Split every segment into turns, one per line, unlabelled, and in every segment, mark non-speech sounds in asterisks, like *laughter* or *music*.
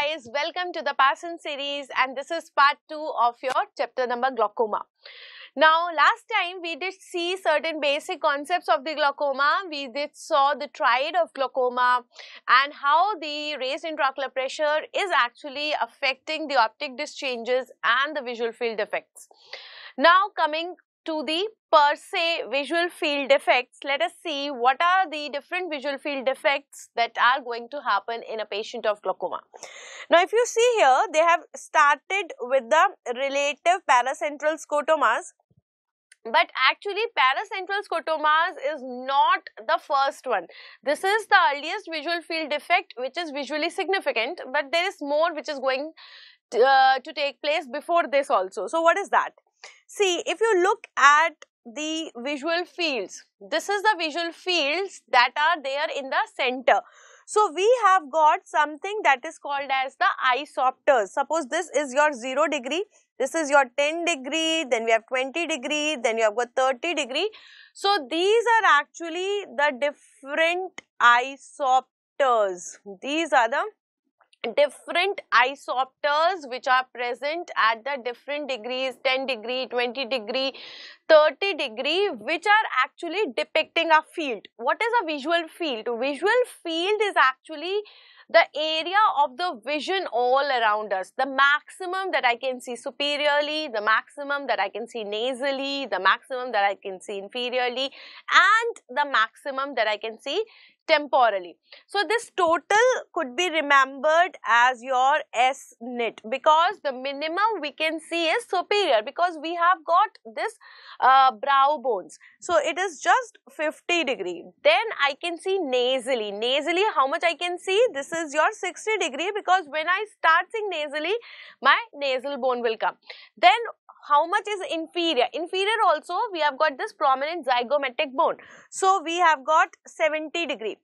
guys, welcome to the passion series and this is part 2 of your chapter number glaucoma. Now last time we did see certain basic concepts of the glaucoma, we did saw the triad of glaucoma and how the raised intraocular pressure is actually affecting the optic disc changes and the visual field effects. Now coming to the per se visual field effects, let us see what are the different visual field effects that are going to happen in a patient of glaucoma. Now, if you see here, they have started with the relative paracentral scotomas but actually paracentral scotomas is not the first one this is the earliest visual field effect which is visually significant but there is more which is going to, uh, to take place before this also so what is that See, if you look at the visual fields, this is the visual fields that are there in the center. So, we have got something that is called as the isopters. Suppose this is your 0 degree, this is your 10 degree, then we have 20 degree, then you have got 30 degree. So, these are actually the different isopters. These are the different isopters which are present at the different degrees 10 degree 20 degree 30 degree which are actually depicting a field what is a visual field visual field is actually the area of the vision all around us the maximum that i can see superiorly the maximum that i can see nasally the maximum that i can see inferiorly and the maximum that i can see temporally. So this total could be remembered as your S knit because the minimum we can see is superior because we have got this uh, brow bones. So it is just 50 degree. Then I can see nasally. Nasally how much I can see? This is your 60 degree because when I start seeing nasally my nasal bone will come. Then how much is inferior? Inferior also we have got this prominent zygomatic bone. So we have got 70 degree.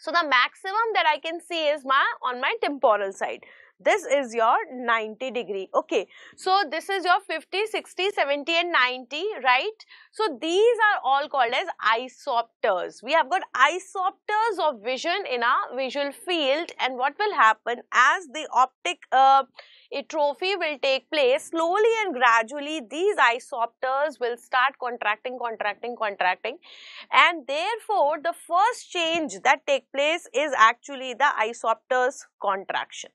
So the maximum that I can see is my on my temporal side this is your 90 degree okay so this is your 50 60 70 and 90 right so these are all called as isopters we have got isopters of vision in our visual field and what will happen as the optic uh, atrophy will take place slowly and gradually these isopters will start contracting contracting contracting and therefore the first change that take place is actually the isopters contraction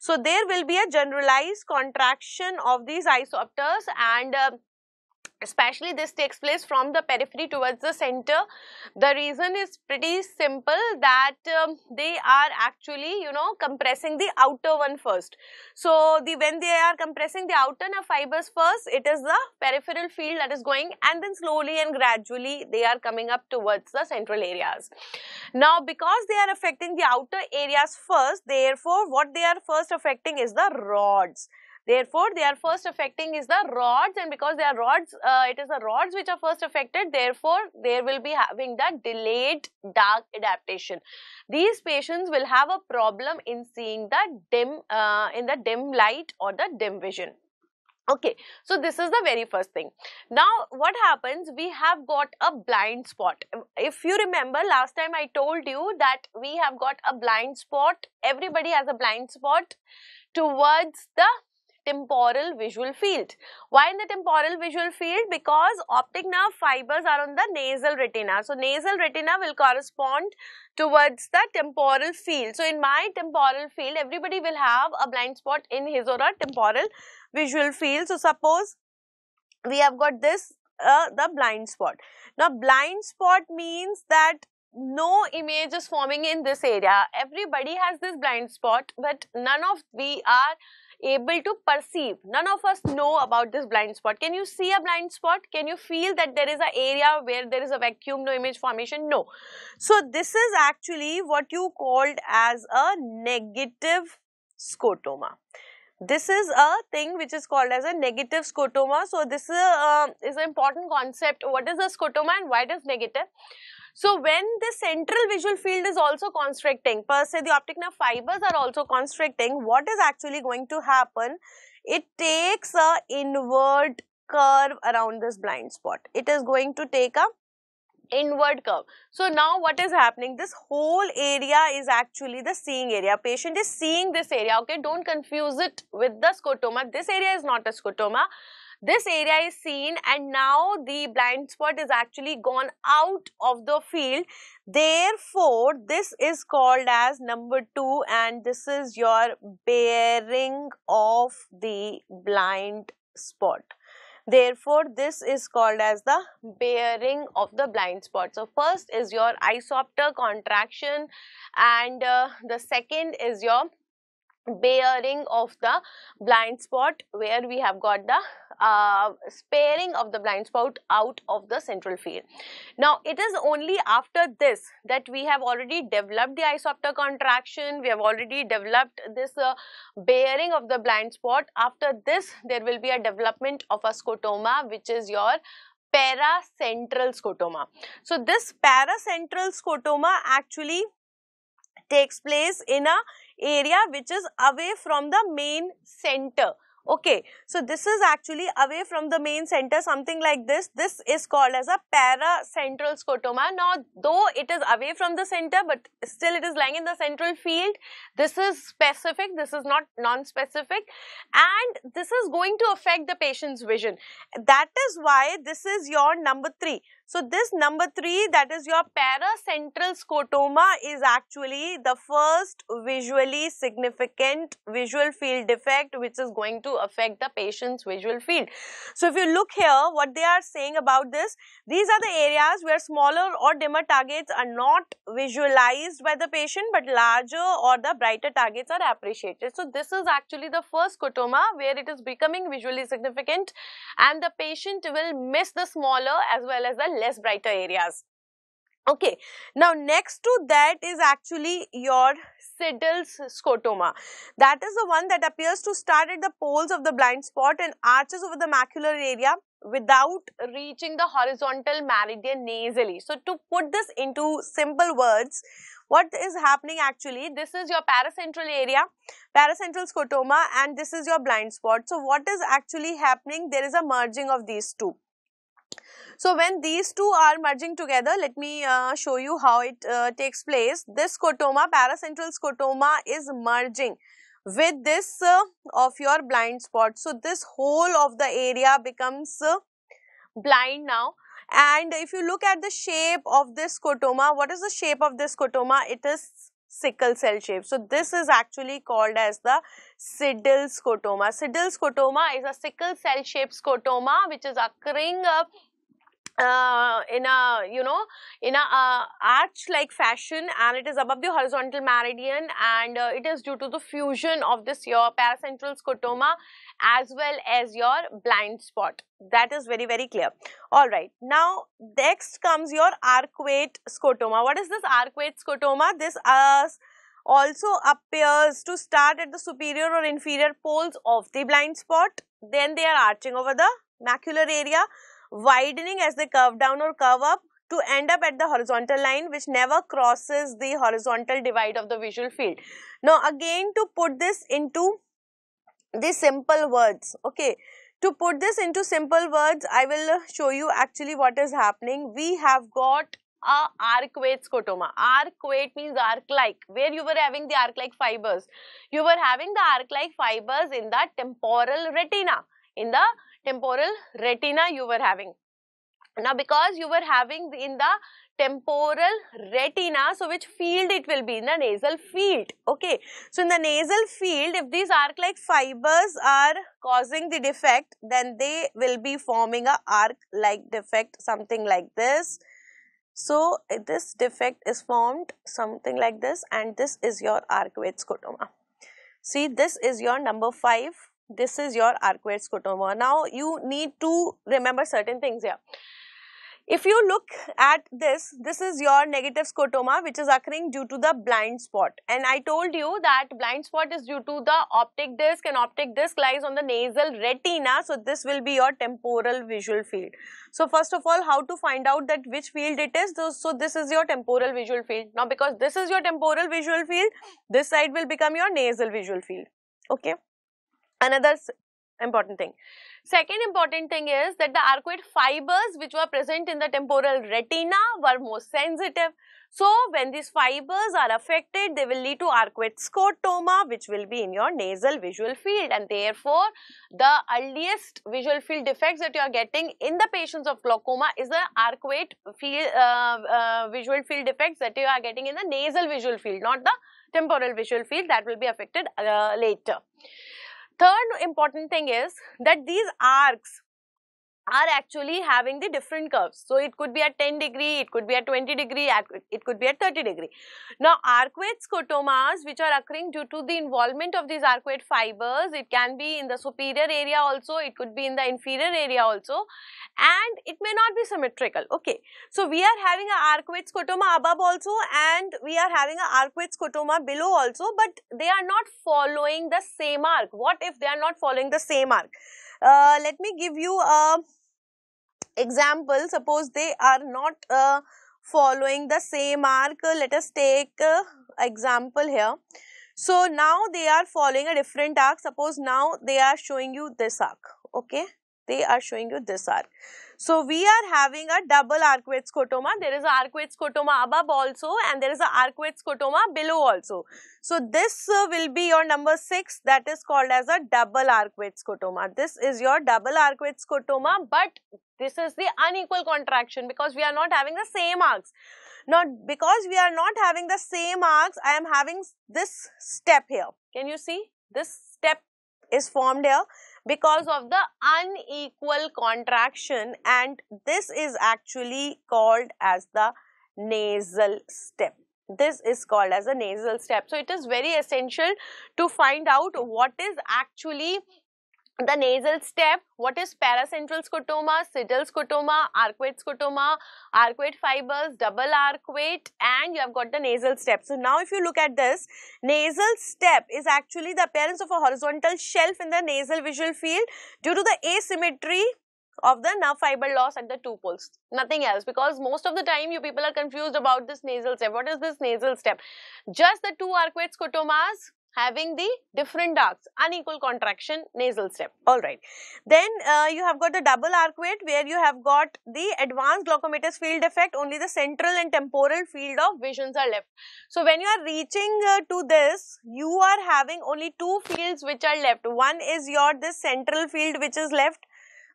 so there will be a generalized contraction of these isopters and uh, especially this takes place from the periphery towards the center the reason is pretty simple that um, they are actually you know compressing the outer one first so the when they are compressing the outer nerve fibers first it is the peripheral field that is going and then slowly and gradually they are coming up towards the central areas now because they are affecting the outer areas first therefore what they are first affecting is the rods Therefore, they are first affecting is the rods and because they are rods, uh, it is the rods which are first affected. Therefore, they will be having that delayed dark adaptation. These patients will have a problem in seeing the dim, uh, in the dim light or the dim vision. Okay, so this is the very first thing. Now, what happens? We have got a blind spot. If you remember, last time I told you that we have got a blind spot. Everybody has a blind spot towards the temporal visual field. Why in the temporal visual field? Because optic nerve fibers are on the nasal retina. So, nasal retina will correspond towards the temporal field. So, in my temporal field, everybody will have a blind spot in his or her temporal visual field. So, suppose we have got this, uh, the blind spot. Now, blind spot means that no image is forming in this area. Everybody has this blind spot, but none of we are able to perceive. None of us know about this blind spot. Can you see a blind spot? Can you feel that there is an area where there is a vacuum, no image formation? No. So this is actually what you called as a negative scotoma. This is a thing which is called as a negative scotoma. So this is, a, uh, is an important concept. What is a scotoma and why it is negative? So when the central visual field is also constricting, per se the optic nerve fibers are also constricting, what is actually going to happen? It takes a inward curve around this blind spot. It is going to take a inward curve. So now what is happening? This whole area is actually the seeing area. Patient is seeing this area. Okay, don't confuse it with the scotoma. This area is not a scotoma this area is seen and now the blind spot is actually gone out of the field therefore this is called as number 2 and this is your bearing of the blind spot therefore this is called as the bearing of the blind spot so first is your isopter contraction and uh, the second is your bearing of the blind spot where we have got the uh, sparing of the blind spot out of the central field. Now, it is only after this that we have already developed the isopter contraction, we have already developed this uh, bearing of the blind spot. After this, there will be a development of a scotoma, which is your paracentral scotoma. So, this paracentral scotoma actually takes place in a area which is away from the main center Okay, so this is actually away from the main center, something like this. This is called as a paracentral scotoma. Now, though it is away from the center, but still it is lying in the central field. This is specific, this is not non-specific. And this is going to affect the patient's vision. That is why this is your number three. So this number 3 that is your paracentral scotoma is actually the first visually significant visual field defect which is going to affect the patient's visual field. So if you look here what they are saying about this, these are the areas where smaller or dimmer targets are not visualized by the patient but larger or the brighter targets are appreciated. So this is actually the first scotoma where it is becoming visually significant and the patient will miss the smaller as well as the less brighter areas. Okay, now next to that is actually your Siddle's scotoma. That is the one that appears to start at the poles of the blind spot and arches over the macular area without reaching the horizontal meridian nasally. So to put this into simple words, what is happening actually, this is your paracentral area, paracentral scotoma and this is your blind spot. So what is actually happening, there is a merging of these two. So when these two are merging together, let me uh, show you how it uh, takes place. This scotoma, paracentral scotoma is merging with this uh, of your blind spot. So this whole of the area becomes uh, blind now. And if you look at the shape of this scotoma, what is the shape of this scotoma? It is sickle cell shape. So this is actually called as the siddle scotoma. Siddle scotoma is a sickle cell shaped scotoma which is occurring uh, uh, in a you know in a uh, arch like fashion and it is above the horizontal meridian and uh, it is due to the fusion of this your paracentral scotoma as well as your blind spot that is very very clear all right now next comes your arcuate scotoma what is this arcuate scotoma this uh, also appears to start at the superior or inferior poles of the blind spot then they are arching over the macular area widening as they curve down or curve up to end up at the horizontal line which never crosses the horizontal divide of the visual field. Now again to put this into the simple words, okay. To put this into simple words, I will show you actually what is happening. We have got a arcuate scotoma. Arcuate means arc-like, where you were having the arc-like fibers. You were having the arc-like fibers in the temporal retina in the temporal retina you were having. Now because you were having in the temporal retina, so which field it will be? In the nasal field, okay. So in the nasal field, if these arc-like fibers are causing the defect, then they will be forming a arc-like defect, something like this. So this defect is formed something like this and this is your arcuate scotoma. See this is your number 5 this is your arcuate scotoma. Now you need to remember certain things here. If you look at this, this is your negative scotoma which is occurring due to the blind spot. And I told you that blind spot is due to the optic disc and optic disc lies on the nasal retina. So this will be your temporal visual field. So first of all, how to find out that which field it is. So this is your temporal visual field. Now because this is your temporal visual field, this side will become your nasal visual field. Okay another important thing. Second important thing is that the arcuate fibers which were present in the temporal retina were most sensitive. So, when these fibers are affected, they will lead to arcuate scotoma which will be in your nasal visual field and therefore, the earliest visual field defects that you are getting in the patients of glaucoma is the arcuate field, uh, uh, visual field defects that you are getting in the nasal visual field, not the temporal visual field that will be affected uh, later. Third important thing is that these arcs are actually having the different curves. So it could be at 10 degree, it could be at 20 degree, it could be at 30 degree. Now arcuate scotomas which are occurring due to the involvement of these arcuate fibers, it can be in the superior area also, it could be in the inferior area also and it may not be symmetrical. Okay. So we are having an arcuate scotoma above also and we are having an arcuate scotoma below also but they are not following the same arc. What if they are not following the same arc? Uh, let me give you a example suppose they are not uh, following the same arc uh, let us take uh, example here so now they are following a different arc suppose now they are showing you this arc okay they are showing you this arc so we are having a double arcuate scotoma. There is an arcuate scotoma above also and there is an arcuate scotoma below also. So this uh, will be your number 6 that is called as a double arcuate scotoma. This is your double arcuate scotoma but this is the unequal contraction because we are not having the same arcs. Now because we are not having the same arcs I am having this step here. Can you see? This step is formed here because of the unequal contraction and this is actually called as the nasal step. This is called as a nasal step. So, it is very essential to find out what is actually the nasal step what is paracentral scotoma sidal scotoma arcuate scotoma arcuate fibers double arcuate and you have got the nasal step so now if you look at this nasal step is actually the appearance of a horizontal shelf in the nasal visual field due to the asymmetry of the nerve fiber loss at the two poles nothing else because most of the time you people are confused about this nasal step what is this nasal step just the two arcuate scotomas having the different arcs, unequal contraction, nasal step. Alright. Then uh, you have got the double arcuate where you have got the advanced glaucomatous field effect, only the central and temporal field of visions are left. So when you are reaching uh, to this, you are having only two fields which are left. One is your this central field which is left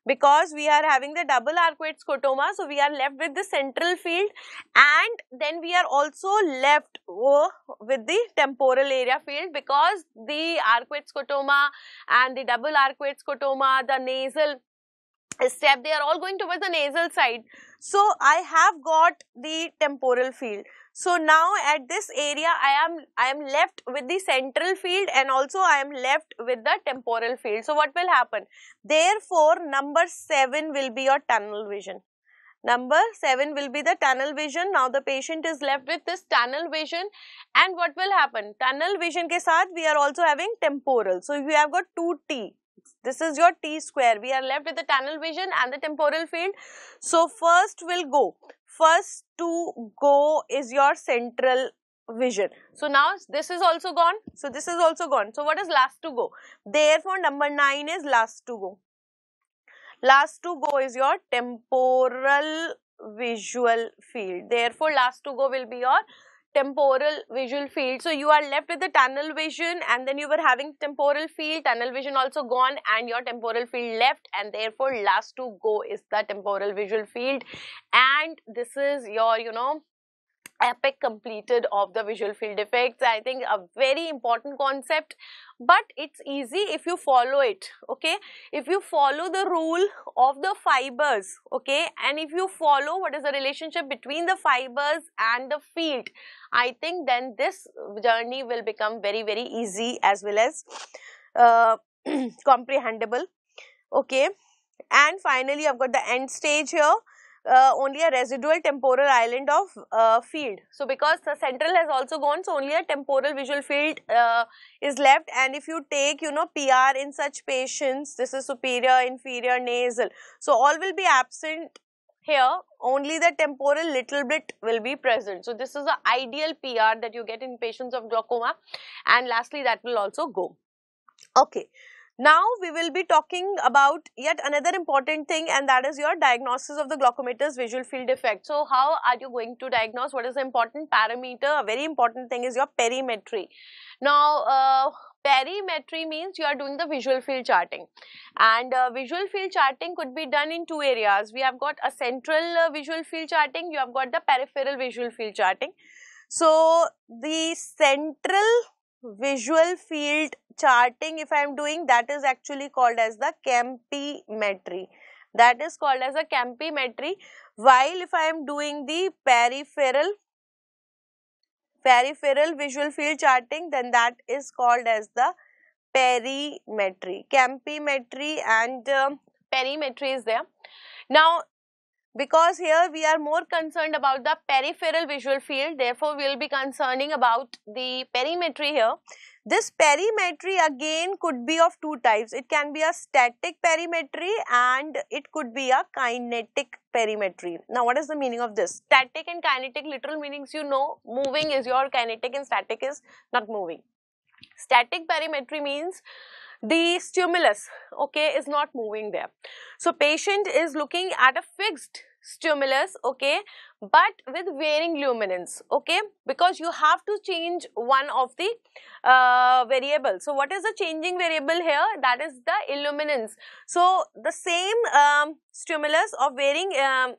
because we are having the double arcuate scotoma so we are left with the central field and then we are also left oh, with the temporal area field because the arcuate scotoma and the double arcuate scotoma the nasal step they are all going towards the nasal side so i have got the temporal field so now at this area I am I am left with the central field and also I am left with the temporal field. So what will happen? Therefore number 7 will be your tunnel vision. Number 7 will be the tunnel vision. Now the patient is left with this tunnel vision and what will happen? Tunnel vision ke saath we are also having temporal. So you have got 2T. This is your T square. We are left with the tunnel vision and the temporal field. So first will go first to go is your central vision. So now this is also gone. So this is also gone. So what is last to go? Therefore number 9 is last to go. Last to go is your temporal visual field. Therefore last to go will be your temporal visual field. So you are left with the tunnel vision and then you were having temporal field, tunnel vision also gone and your temporal field left and therefore last to go is the temporal visual field and this is your, you know, epic completed of the visual field effects. I think a very important concept but it's easy if you follow it okay if you follow the rule of the fibers okay and if you follow what is the relationship between the fibers and the field i think then this journey will become very very easy as well as uh, *clears throat* comprehensible okay and finally i've got the end stage here uh, only a residual temporal island of uh, field. So because the central has also gone, so only a temporal visual field uh, is left. And if you take, you know, PR in such patients, this is superior, inferior, nasal. So all will be absent here. Only the temporal little bit will be present. So this is the ideal PR that you get in patients of glaucoma. And lastly, that will also go. Okay. Now we will be talking about yet another important thing and that is your diagnosis of the glaucometer's visual field effect. So how are you going to diagnose? What is the important parameter? A very important thing is your perimetry. Now uh, perimetry means you are doing the visual field charting and uh, visual field charting could be done in two areas. We have got a central uh, visual field charting, you have got the peripheral visual field charting. So the central visual field charting if i am doing that is actually called as the campimetry that is called as a campimetry while if i am doing the peripheral peripheral visual field charting then that is called as the perimetry campimetry and uh, perimetry is there now because here we are more concerned about the peripheral visual field therefore we will be concerning about the perimetry here this perimetry again could be of two types it can be a static perimetry and it could be a kinetic perimetry now what is the meaning of this static and kinetic literal meanings you know moving is your kinetic and static is not moving static perimetry means the stimulus okay is not moving there so patient is looking at a fixed stimulus okay but with varying luminance okay because you have to change one of the uh, variables so what is the changing variable here that is the illuminance so the same um, stimulus of varying um,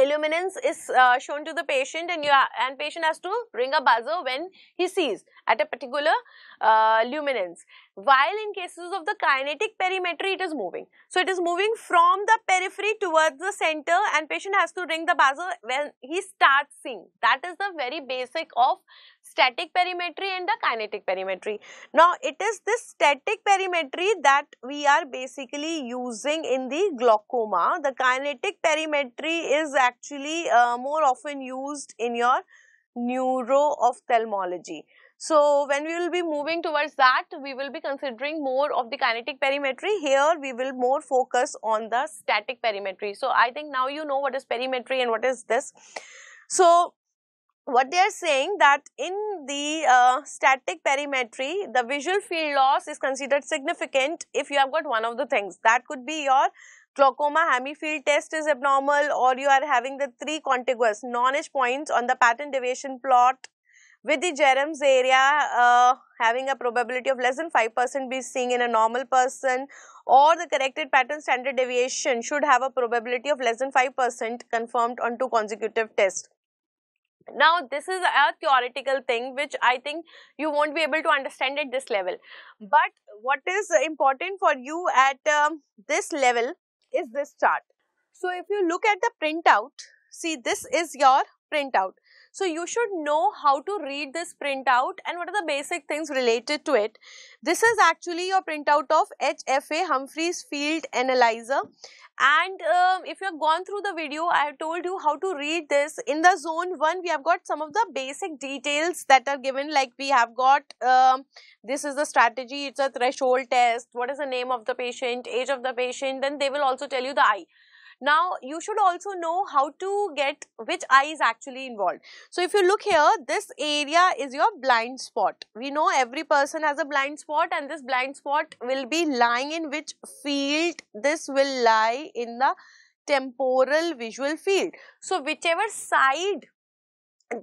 illuminance is uh, shown to the patient and you are, and patient has to ring a buzzer when he sees at a particular uh, luminance while in cases of the kinetic perimetry it is moving so it is moving from the periphery towards the center and patient has to ring the buzzer when he starts seeing that is the very basic of static perimetry and the kinetic perimetry. Now it is this static perimetry that we are basically using in the glaucoma. The kinetic perimetry is actually uh, more often used in your neuro-ophthalmology. So when we will be moving towards that, we will be considering more of the kinetic perimetry. Here we will more focus on the static perimetry. So I think now you know what is perimetry and what is this. So what they are saying that in the uh, static perimetry the visual field loss is considered significant if you have got one of the things that could be your glaucoma hemi field test is abnormal or you are having the three contiguous non edge points on the pattern deviation plot with the Jerms area uh, having a probability of less than 5% be seen in a normal person or the corrected pattern standard deviation should have a probability of less than 5% confirmed on two consecutive tests now, this is a theoretical thing which I think you won't be able to understand at this level. But what is important for you at um, this level is this chart. So, if you look at the printout, see this is your printout. So you should know how to read this printout and what are the basic things related to it. This is actually your printout of HFA Humphreys Field Analyzer and um, if you have gone through the video I have told you how to read this in the zone 1 we have got some of the basic details that are given like we have got um, this is the strategy it's a threshold test what is the name of the patient age of the patient then they will also tell you the eye now, you should also know how to get which eye is actually involved. So, if you look here, this area is your blind spot. We know every person has a blind spot and this blind spot will be lying in which field this will lie in the temporal visual field. So, whichever side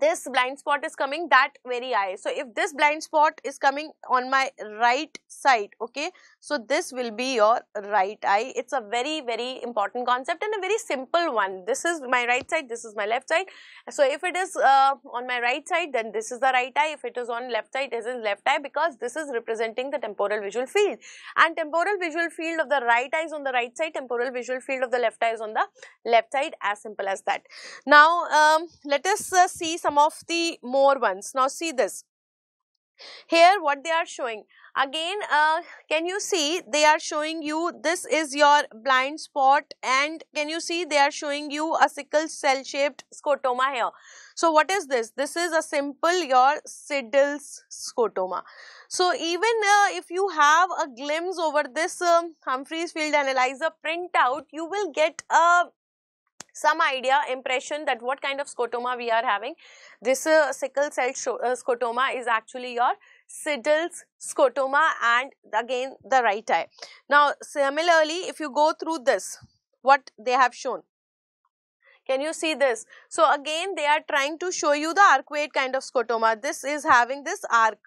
this blind spot is coming that very eye so if this blind spot is coming on my right side okay so this will be your right eye it's a very very important concept and a very simple one this is my right side this is my left side so if it is uh, on my right side then this is the right eye if it is on left side this is left eye because this is representing the temporal visual field and temporal visual field of the right eye is on the right side temporal visual field of the left eye is on the left side as simple as that now um, let us uh, see some of the more ones. Now see this. Here what they are showing. Again, uh, can you see they are showing you this is your blind spot and can you see they are showing you a sickle cell shaped scotoma here. So what is this? This is a simple your Siddle's scotoma. So even uh, if you have a glimpse over this um, Humphreys Field Analyzer printout, you will get a some idea, impression that what kind of scotoma we are having. This uh, sickle cell uh, scotoma is actually your Siddle's scotoma and again the right eye. Now similarly, if you go through this, what they have shown, can you see this? So again they are trying to show you the arcuate kind of scotoma. This is having this arc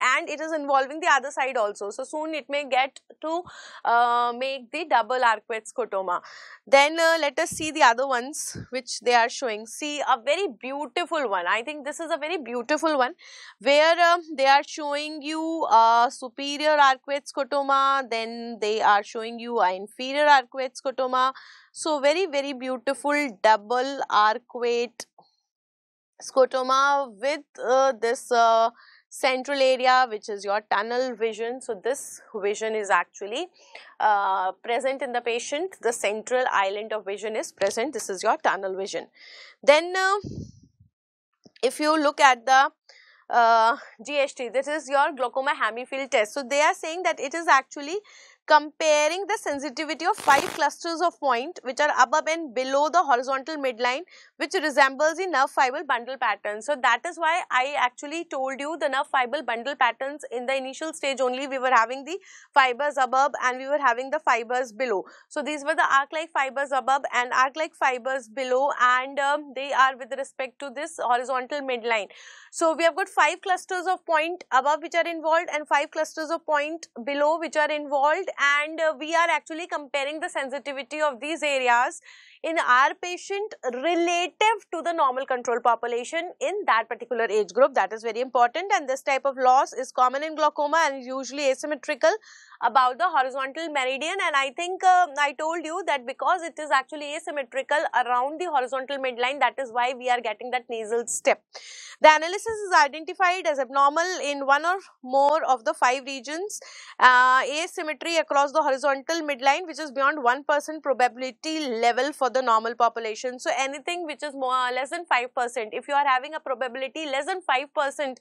and it is involving the other side also. So soon it may get to uh, make the double arcuate scotoma. Then uh, let us see the other ones which they are showing. See a very beautiful one. I think this is a very beautiful one where uh, they are showing you superior arcuate scotoma. Then they are showing you inferior arcuate scotoma. So very very beautiful double arcuate scotoma with uh, this uh, central area which is your tunnel vision. So, this vision is actually uh, present in the patient. The central island of vision is present. This is your tunnel vision. Then uh, if you look at the uh, GHT, this is your glaucoma hemifield test. So, they are saying that it is actually comparing the sensitivity of five clusters of point which are above and below the horizontal midline which resembles the nerve fiber bundle pattern. So that is why I actually told you the nerve fiber bundle patterns in the initial stage only we were having the fibers above and we were having the fibers below. So these were the arc like fibers above and arc like fibers below and um, they are with respect to this horizontal midline. So we have got five clusters of point above which are involved and five clusters of point below which are involved and uh, we are actually comparing the sensitivity of these areas in our patient relative to the normal control population in that particular age group. That is very important and this type of loss is common in glaucoma and usually asymmetrical about the horizontal meridian and I think uh, I told you that because it is actually asymmetrical around the horizontal midline that is why we are getting that nasal step. The analysis is identified as abnormal in one or more of the five regions. Uh, asymmetry across the horizontal midline which is beyond 1% probability level for the normal population. So anything which is more less than 5%, if you are having a probability less than 5%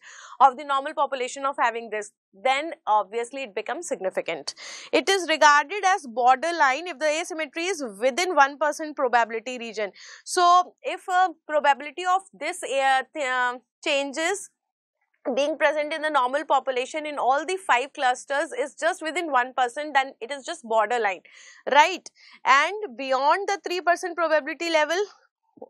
of the normal population of having this, then obviously it becomes significant. It is regarded as borderline if the asymmetry is within 1% probability region. So if a probability of this uh, uh changes being present in the normal population in all the five clusters is just within 1% then it is just borderline right and beyond the 3% probability level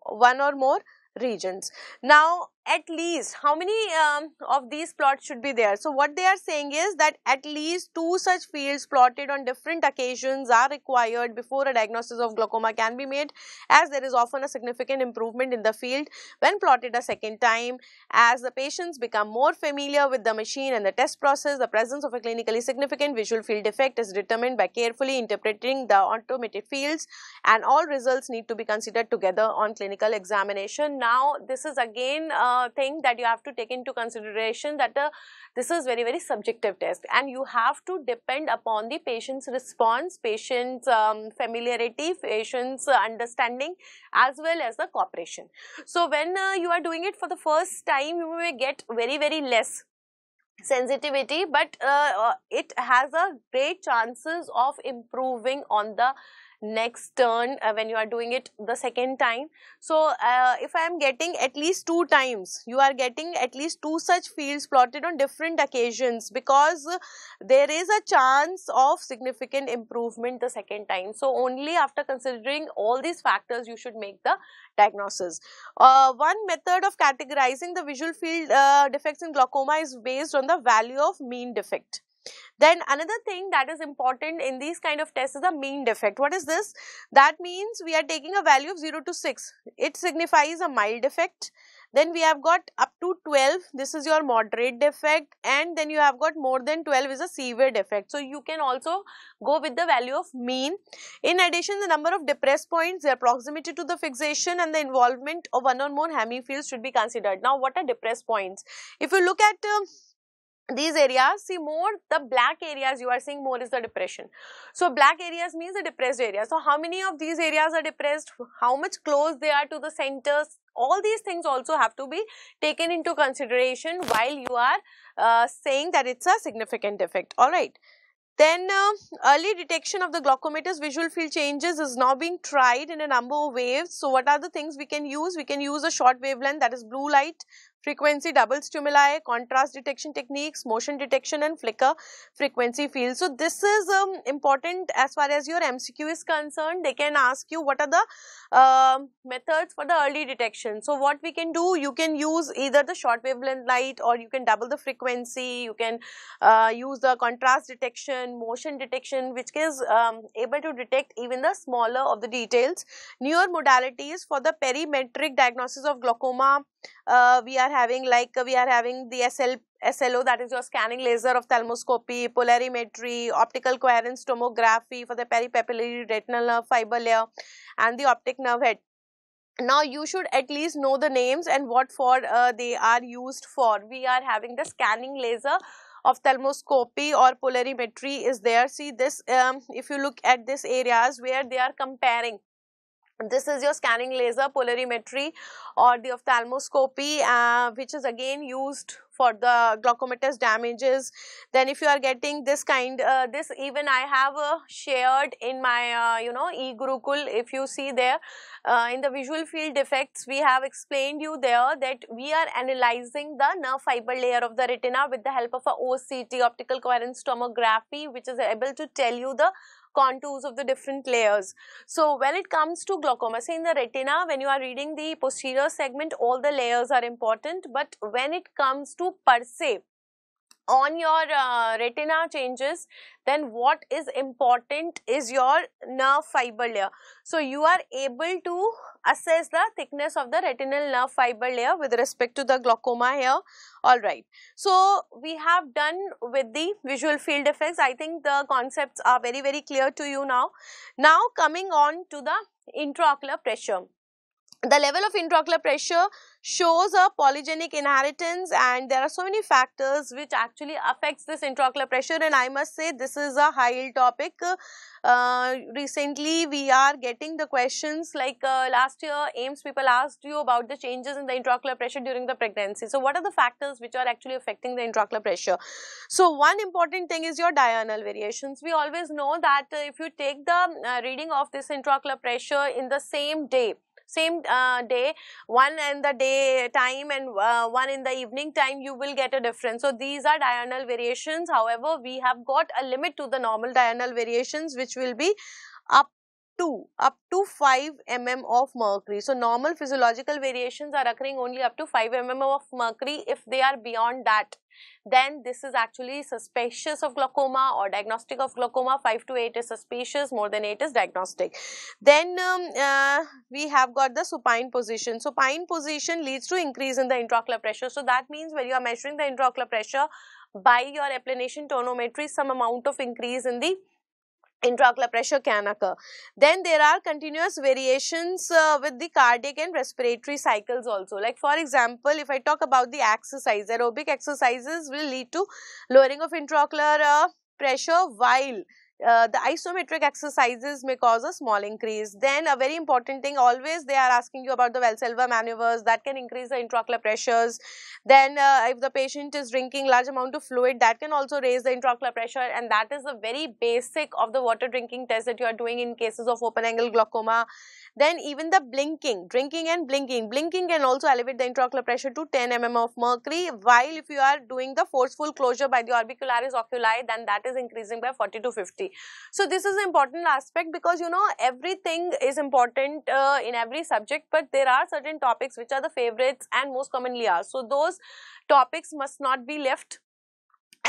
one or more regions now at least how many um, of these plots should be there so what they are saying is that at least two such fields plotted on different occasions are required before a diagnosis of glaucoma can be made as there is often a significant improvement in the field when plotted a second time as the patients become more familiar with the machine and the test process the presence of a clinically significant visual field effect is determined by carefully interpreting the automated fields and all results need to be considered together on clinical examination now this is again uh, uh, thing that you have to take into consideration that uh, this is very very subjective test and you have to depend upon the patient's response patient's um, familiarity patient's understanding as well as the cooperation so when uh, you are doing it for the first time you may get very very less sensitivity but uh, uh it has a great chances of improving on the next turn uh, when you are doing it the second time so uh, if i am getting at least two times you are getting at least two such fields plotted on different occasions because there is a chance of significant improvement the second time so only after considering all these factors you should make the diagnosis uh, one method of categorizing the visual field uh, defects in glaucoma is based on the value of mean defect then another thing that is important in these kind of tests is the mean defect. What is this? That means we are taking a value of 0 to 6. It signifies a mild defect. Then we have got up to 12. This is your moderate defect. And then you have got more than 12 is a severe defect. So you can also go with the value of mean. In addition, the number of depressed points, their proximity to the fixation and the involvement of one or more hemifields should be considered. Now what are depressed points? If you look at uh, these areas see more the black areas you are seeing more is the depression so black areas means the depressed area so how many of these areas are depressed how much close they are to the centers all these things also have to be taken into consideration while you are uh, saying that it's a significant defect all right then uh, early detection of the glaucometer's visual field changes is now being tried in a number of waves. So what are the things we can use? We can use a short wavelength that is blue light frequency double stimuli, contrast detection techniques, motion detection and flicker frequency field. So this is um, important as far as your MCQ is concerned. They can ask you what are the uh, methods for the early detection. So what we can do, you can use either the short wavelength light or you can double the frequency, you can uh, use the contrast detection, motion detection which is um, able to detect even the smaller of the details. Newer modalities for the perimetric diagnosis of glaucoma, uh, we are having like we are having the SL, SLO that is your scanning laser of thalmoscopy, polarimetry, optical coherence tomography for the peripapillary retinal nerve fiber layer and the optic nerve head now you should at least know the names and what for uh, they are used for we are having the scanning laser of thermoscopy or polarimetry is there see this um, if you look at this areas where they are comparing this is your scanning laser polarimetry or the ophthalmoscopy uh, which is again used for the glaucomatous damages then if you are getting this kind uh, this even i have uh, shared in my uh, you know e gurukul if you see there uh, in the visual field defects we have explained you there that we are analyzing the nerve fiber layer of the retina with the help of a oct optical coherence tomography which is able to tell you the contours of the different layers. So when it comes to glaucoma, say in the retina, when you are reading the posterior segment, all the layers are important. But when it comes to per se, on your uh, retina changes then what is important is your nerve fiber layer so you are able to assess the thickness of the retinal nerve fiber layer with respect to the glaucoma here all right so we have done with the visual field effects i think the concepts are very very clear to you now now coming on to the intraocular pressure the level of intraocular pressure shows a polygenic inheritance and there are so many factors which actually affects this intraocular pressure and I must say this is a high yield topic. Uh, recently we are getting the questions like uh, last year AIMS people asked you about the changes in the intraocular pressure during the pregnancy. So what are the factors which are actually affecting the intraocular pressure? So one important thing is your diurnal variations. We always know that uh, if you take the uh, reading of this intraocular pressure in the same day same uh, day one in the day time and uh, one in the evening time you will get a difference so these are diurnal variations however we have got a limit to the normal diurnal variations which will be up to up to 5 mm of mercury. So, normal physiological variations are occurring only up to 5 mm of mercury. If they are beyond that, then this is actually suspicious of glaucoma or diagnostic of glaucoma. 5 to 8 is suspicious, more than 8 is diagnostic. Then um, uh, we have got the supine position. Supine position leads to increase in the intraocular pressure. So that means when you are measuring the intraocular pressure by your applanation tonometry, some amount of increase in the intraocular pressure can occur. Then there are continuous variations uh, with the cardiac and respiratory cycles also. Like for example, if I talk about the exercise, aerobic exercises will lead to lowering of intraocular uh, pressure while uh, the isometric exercises may cause a small increase. Then a very important thing always they are asking you about the Valsalva maneuvers that can increase the intraocular pressures. Then uh, if the patient is drinking large amount of fluid that can also raise the intraocular pressure and that is the very basic of the water drinking test that you are doing in cases of open angle glaucoma. Then even the blinking, drinking and blinking. Blinking can also elevate the intraocular pressure to 10 mm of mercury while if you are doing the forceful closure by the orbicularis oculi then that is increasing by 40 to 50. So this is an important aspect because you know everything is important uh, in every subject but there are certain topics which are the favorites and most commonly asked. So those topics must not be left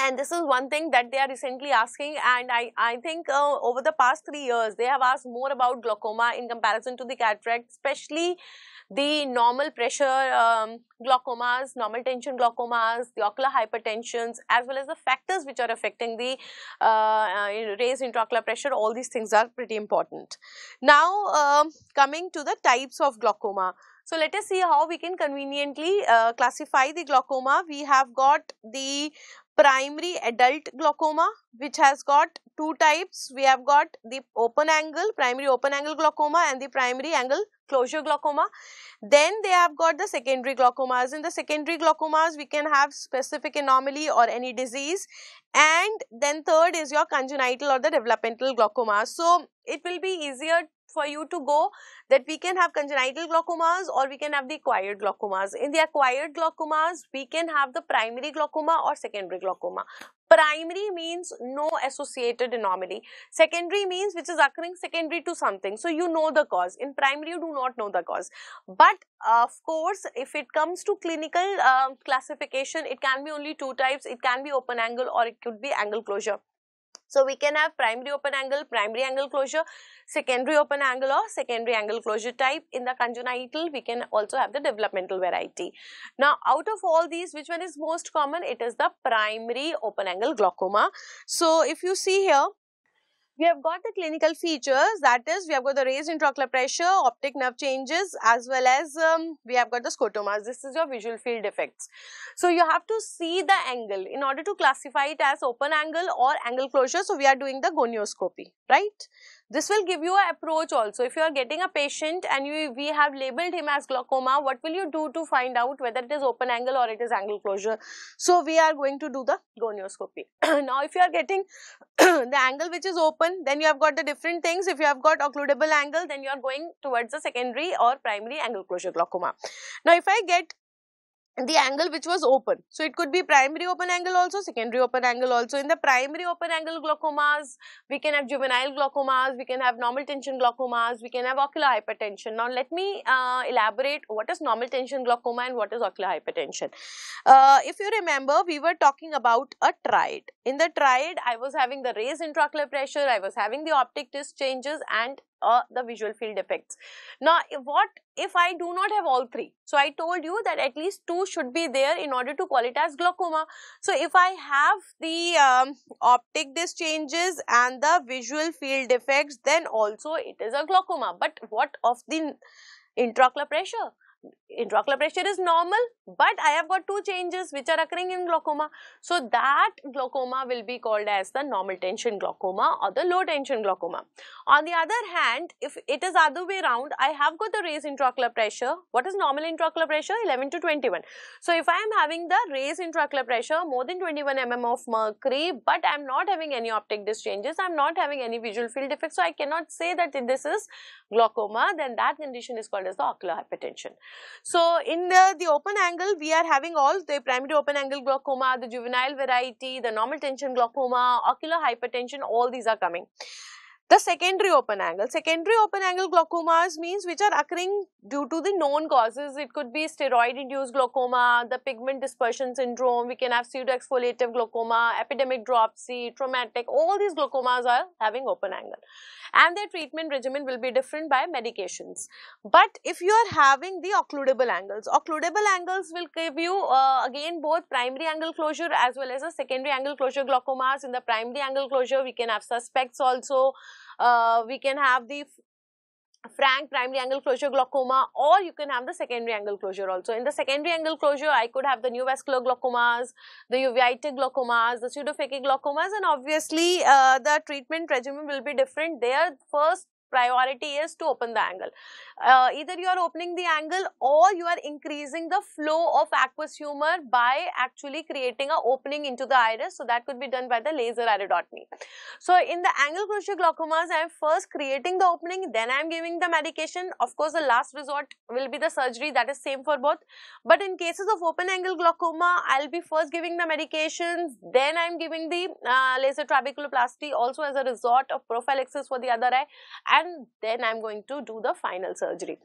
and this is one thing that they are recently asking and i, I think uh, over the past 3 years they have asked more about glaucoma in comparison to the cataract especially the normal pressure um, glaucomas normal tension glaucomas the ocular hypertensions as well as the factors which are affecting the uh, uh, raised intraocular pressure all these things are pretty important now um, coming to the types of glaucoma so let us see how we can conveniently uh, classify the glaucoma. We have got the primary adult glaucoma which has got two types. We have got the open angle, primary open angle glaucoma and the primary angle closure glaucoma. Then they have got the secondary glaucomas. In the secondary glaucomas, we can have specific anomaly or any disease. And then third is your congenital or the developmental glaucoma. So, it will be easier for you to go that we can have congenital glaucomas or we can have the acquired glaucomas. In the acquired glaucomas, we can have the primary glaucoma or secondary glaucoma. Primary means no associated anomaly. Secondary means which is occurring secondary to something. So you know the cause. In primary, you do not know the cause. But of course, if it comes to clinical uh, classification, it can be only two types. It can be open angle or it could be angle closure. So we can have primary open angle, primary angle closure, secondary open angle or secondary angle closure type. In the congenital, we can also have the developmental variety. Now, out of all these, which one is most common? It is the primary open angle glaucoma. So if you see here, we have got the clinical features that is we have got the raised intraocular pressure, optic nerve changes as well as um, we have got the scotomas. This is your visual field effects. So you have to see the angle in order to classify it as open angle or angle closure. So we are doing the gonioscopy, right? This will give you an approach also. If you are getting a patient and you, we have labeled him as glaucoma, what will you do to find out whether it is open angle or it is angle closure? So, we are going to do the gonioscopy. *clears throat* now, if you are getting *clears throat* the angle which is open, then you have got the different things. If you have got occludable angle, then you are going towards the secondary or primary angle closure glaucoma. Now, if I get the angle which was open. So it could be primary open angle also, secondary open angle also. In the primary open angle glaucomas, we can have juvenile glaucomas, we can have normal tension glaucomas, we can have ocular hypertension. Now let me uh, elaborate what is normal tension glaucoma and what is ocular hypertension. Uh, if you remember, we were talking about a triad. In the triad, I was having the raised intraocular pressure, I was having the optic disc changes and or the visual field effects. Now, what if I do not have all three? So, I told you that at least two should be there in order to call it as glaucoma. So, if I have the um, optic disc changes and the visual field effects, then also it is a glaucoma. But what of the intraocular pressure? intraocular pressure is normal but I have got two changes which are occurring in glaucoma. So that glaucoma will be called as the normal tension glaucoma or the low tension glaucoma. On the other hand, if it is other way around, I have got the raised intraocular pressure. What is normal intraocular pressure? 11 to 21. So if I am having the raised intraocular pressure more than 21 mm of mercury but I am not having any optic disc changes, I am not having any visual field defects so I cannot say that this is glaucoma then that condition is called as the ocular hypertension. So in the, the open angle, we are having all the primary open angle glaucoma, the juvenile variety, the normal tension glaucoma, ocular hypertension, all these are coming. The secondary open angle. Secondary open angle glaucomas means which are occurring due to the known causes. It could be steroid induced glaucoma, the pigment dispersion syndrome, we can have pseudoexfoliative glaucoma, epidemic dropsy, traumatic. All these glaucomas are having open angle. And their treatment regimen will be different by medications. But if you are having the occludable angles, occludable angles will give you uh, again both primary angle closure as well as a secondary angle closure glaucomas. In the primary angle closure, we can have suspects also uh, we can have the frank primary angle closure glaucoma or you can have the secondary angle closure also. In the secondary angle closure, I could have the neovascular glaucomas, the uveitic glaucomas, the pseudophakic glaucomas and obviously uh, the treatment regimen will be different there. First priority is to open the angle. Uh, either you are opening the angle or you are increasing the flow of aqueous humor by actually creating an opening into the iris. So that could be done by the laser iridotomy. So in the angle closure glaucomas, I am first creating the opening, then I am giving the medication. Of course, the last resort will be the surgery. That is same for both. But in cases of open angle glaucoma, I'll be first giving the medications, then I'm giving the uh, laser trabeculoplasty also as a resort of prophylaxis for the other eye and then I'm going to do the final surgery.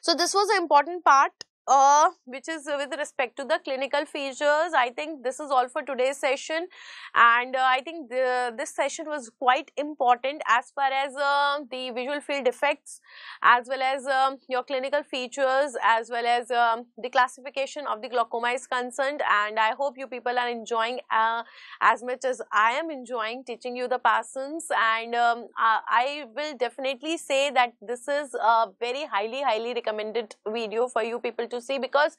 So this was an important part uh, which is with respect to the clinical features. I think this is all for today's session, and uh, I think the, this session was quite important as far as uh, the visual field effects, as well as um, your clinical features, as well as um, the classification of the glaucoma is concerned. And I hope you people are enjoying uh, as much as I am enjoying teaching you the Parsons. And um, I will definitely say that this is a very highly, highly recommended video for you people to to see because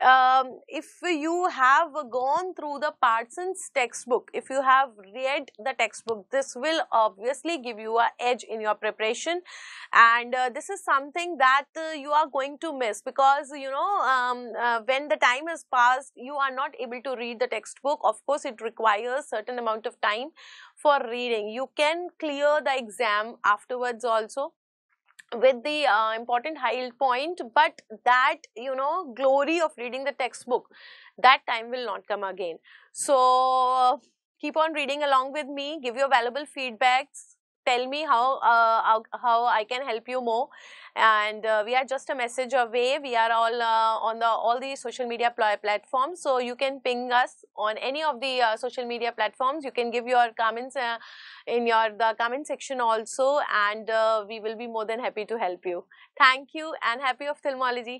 um, if you have gone through the Parsons textbook, if you have read the textbook, this will obviously give you a edge in your preparation and uh, this is something that uh, you are going to miss because you know um, uh, when the time is passed, you are not able to read the textbook. Of course, it requires certain amount of time for reading. You can clear the exam afterwards also with the uh, important high yield point but that you know glory of reading the textbook that time will not come again so keep on reading along with me give your valuable feedbacks tell me how uh, how I can help you more. And uh, we are just a message away. We are all uh, on the all the social media pl platforms, so you can ping us on any of the uh, social media platforms. You can give your comments uh, in your the comment section also, and we will be more than happy to help you. Thank you and happy ophthalmology.